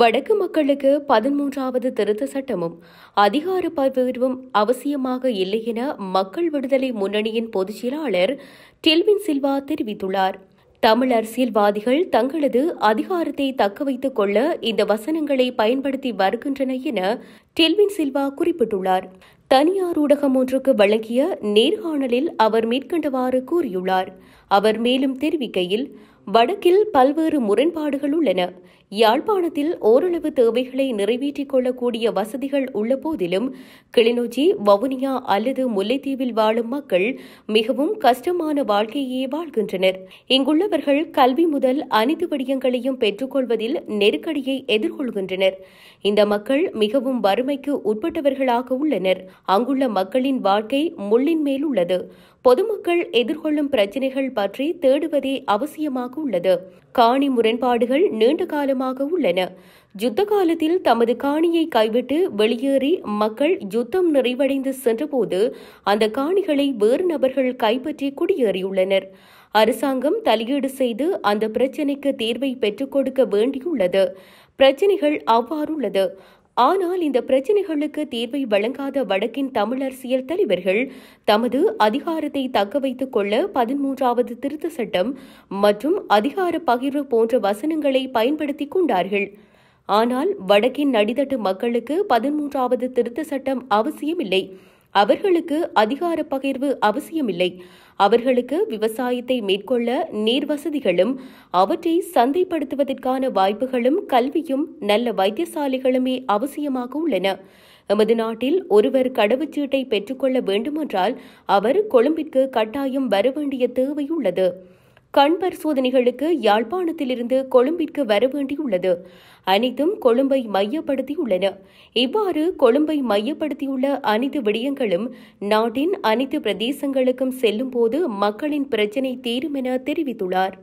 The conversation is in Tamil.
வடக்கு மக்களுக்கு பதிமூன்றாவது திருத்த சட்டமும் அதிகார பகிர்வும் அவசியமாக இல்லை என மக்கள் விடுதலை முன்னணியின் பொதுச் செயலாளர் டெல்வின் சில்வா தெரிவித்துள்ளார் தமிழ் அரசியல்வாதிகள் தங்களது அதிகாரத்தை தக்க வைத்துக் கொள்ள இந்த வசனங்களை பயன்படுத்தி வருகின்றன என டெல்வின் சில்வா குறிப்பிட்டுள்ளார் தனியார் ஊடகம் ஒன்றுக்கு வழங்கிய நேர்காணலில் அவர் மேற்கண்டவாறு கூறியுள்ளார் அவர் மேலும் தெரிவிக்கையில் வடக்கில் பல்வேறு முரண்பாடுகள் உள்ளன யாழ்ப்பாணத்தில் ஓரளவு தேவைகளை நிறைவேற்றிக் கொள்ளக்கூடிய வசதிகள் உள்ள போதிலும் கிளிநொச்சி வவுனியா அல்லது முல்லைத்தீவில் வாழும் மக்கள் மிகவும் கஷ்டமான வாழ்க்கையே வாழ்கின்றனர் இங்குள்ளவர்கள் கல்வி முதல் அனைத்து விடயங்களையும் பெற்றுக்கொள்வதில் நெருக்கடியை எதிர்கொள்கின்றனர் இந்த மக்கள் மிகவும் வறுமைக்கு உட்பட்டவர்களாக உள்ளனர் அங்குள்ள மக்களின் வாழ்க்கை முள்ளின் மேல் உள்ளது பொதுமக்கள் எதிர்கொள்ளும் பிரச்சினைகள் பற்றி தேடுவதே அவசியமாக உள்ளது காணி முரண்பாடுகள் நீண்ட காலமாக உள்ளன யுத்த காலத்தில் தமது காணியை கைவிட்டு வெளியேறி மக்கள் யுத்தம் நிறைவடைந்து சென்றபோது அந்த காணிகளை வேறு நபர்கள் கைப்பற்றி குடியேறியுள்ளனர் அரசாங்கம் தலையீடு செய்து அந்த பிரச்சினைக்கு தீர்வை பெற்றுக் கொடுக்க வேண்டியுள்ளது பிரச்சினைகள் அவ்வாறுள்ளது ஆனால் இந்த பிரச்சினைகளுக்கு தீர்வை வழங்காத வடக்கின் தமிழ் அரசியல் தலைவர்கள் தமது அதிகாரத்தை தக்க வைத்துக் கொள்ள பதிமூன்றாவது திருத்த சட்டம் மற்றும் அதிகார பகிர்வு போன்ற வசனங்களை பயன்படுத்திக் கொண்டார்கள் ஆனால் வடக்கின் நடித்தட்டு மக்களுக்கு பதிமூன்றாவது திருத்த சட்டம் அவசியமில்லை அவர்களுக்கு அதிகார பகிர்வு அவசியமில்லை அவர்களுக்கு விவசாயத்தை மேற்கொள்ள நீர் வசதிகளும் அவற்றை சந்தைப்படுத்துவதற்கான வாய்ப்புகளும் கல்வியும் நல்ல வைத்தியசாலைகளுமே அவசியமாக உள்ளன எமது நாட்டில் ஒருவர் கடவுச்சீட்டை பெற்றுக்கொள்ள வேண்டுமென்றால் அவர் கொழும்பிற்கு கட்டாயம் வர வேண்டிய தேவை உள்ளது கண் பரிசோதனைகளுக்கு யாழ்ப்பாணத்திலிருந்து கொழும்பிற்கு வர வேண்டியுள்ளது அனைத்தும் கொழும்பை மையப்படுத்தியுள்ளன இவ்வாறு கொழும்பை மையப்படுத்தியுள்ள அனைத்து விடயங்களும் நாட்டின் அனைத்து பிரதேசங்களுக்கும் செல்லும் போது மக்களின் பிரச்சினை தீரும் என தெரிவித்துள்ளார்